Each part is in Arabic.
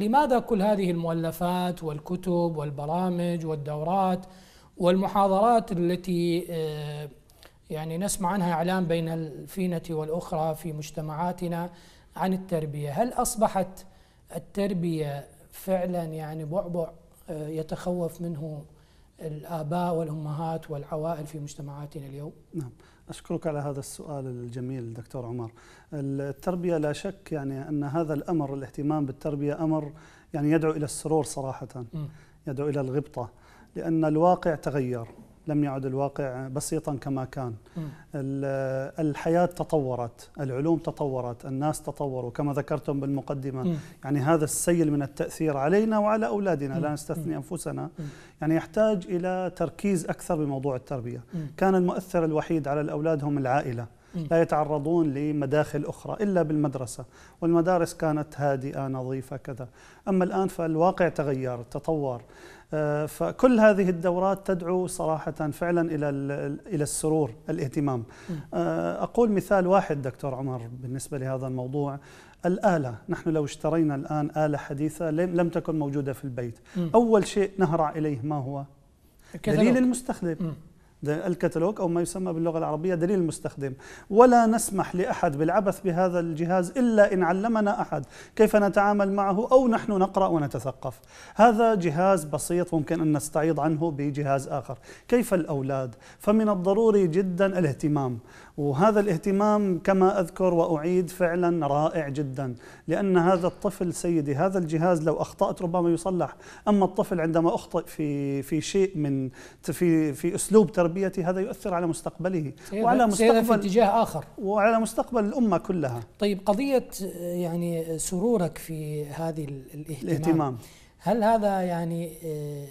لماذا كل هذه المؤلفات والكتب والبرامج والدورات والمحاضرات التي آه، يعني نسمع عنها اعلام بين الفينه والاخرى في مجتمعاتنا عن التربيه، هل اصبحت التربيه فعلا يعني بعبع آه، يتخوف منه الآباء والأمهات والعوائل في مجتمعاتنا اليوم؟ نعم أشكرك على هذا السؤال الجميل دكتور عمر التربية لا شك يعني أن هذا الأمر الاهتمام بالتربية أمر يعني يدعو إلى السرور صراحة م. يدعو إلى الغبطة لأن الواقع تغير لم يعد الواقع بسيطا كما كان الحياة تطورت العلوم تطورت الناس تطوروا كما ذكرتم بالمقدمة يعني هذا السيل من التأثير علينا وعلى أولادنا لا نستثني أنفسنا يعني يحتاج إلى تركيز أكثر بموضوع التربية كان المؤثر الوحيد على الأولاد هم العائلة إيه. لا يتعرضون لمداخل أخرى إلا بالمدرسة والمدارس كانت هادئة نظيفة كذا أما الآن فالواقع تغير تطور آه، فكل هذه الدورات تدعو صراحة فعلا إلى إلى السرور الاهتمام إيه. آه، أقول مثال واحد دكتور عمر بالنسبة لهذا الموضوع الآلة نحن لو اشترينا الآن آلة حديثة لم تكن موجودة في البيت إيه. أول شيء نهرع إليه ما هو دليل المستخدم الكتالوج أو ما يسمى باللغة العربية دليل المستخدم ولا نسمح لأحد بالعبث بهذا الجهاز إلا إن علمنا أحد كيف نتعامل معه أو نحن نقرأ ونتثقف هذا جهاز بسيط ممكن أن نستعيض عنه بجهاز آخر كيف الأولاد؟ فمن الضروري جدا الاهتمام وهذا الاهتمام كما أذكر وأعيد فعلا رائع جدا لأن هذا الطفل سيدي هذا الجهاز لو أخطأت ربما يصلح أما الطفل عندما أخطئ في في شيء من في في أسلوب تربية الغربية هذا يؤثر على مستقبله وعلى مستقبل في اتجاه آخر وعلى مستقبل الأمة كلها طيب قضية يعني سرورك في هذه الاهتمام, الاهتمام. هل هذا يعني آه،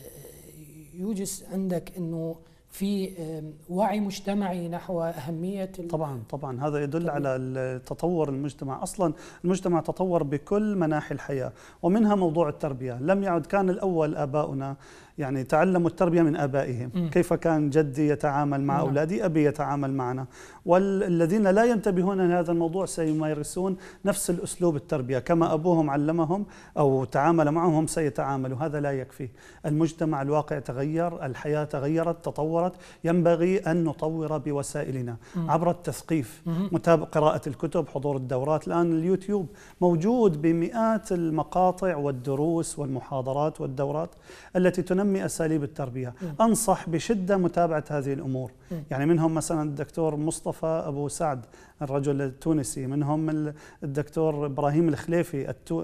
يوجس عندك أنه في آه، وعي مجتمعي نحو أهمية طبعا طبعا هذا يدل طبعاً. على تطور المجتمع أصلا المجتمع تطور بكل مناحي الحياة ومنها موضوع التربية لم يعد كان الأول آباؤنا يعني تعلموا التربية من آبائهم م. كيف كان جدي يتعامل مع نعم. أولادي أبي يتعامل معنا والذين لا ينتبهون لهذا الموضوع سيمارسون نفس الأسلوب التربية كما أبوهم علمهم أو تعامل معهم سيتعاملوا هذا لا يكفي المجتمع الواقع تغير الحياة تغيرت تطورت ينبغي أن نطور بوسائلنا م. عبر التثقيف متابعة قراءة الكتب حضور الدورات الآن اليوتيوب موجود بمئات المقاطع والدروس والمحاضرات والدورات التي تنمي أهم أساليب التربية م. أنصح بشدة متابعة هذه الأمور م. يعني منهم مثلا الدكتور مصطفى أبو سعد الرجل التونسي منهم الدكتور إبراهيم الخليفي التو...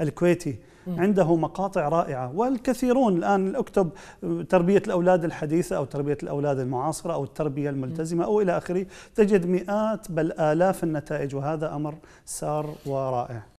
الكويتي م. عنده مقاطع رائعة والكثيرون الآن أكتب تربية الأولاد الحديثة أو تربية الأولاد المعاصرة أو التربية الملتزمة أو إلى آخره تجد مئات بل آلاف النتائج وهذا أمر سار ورائع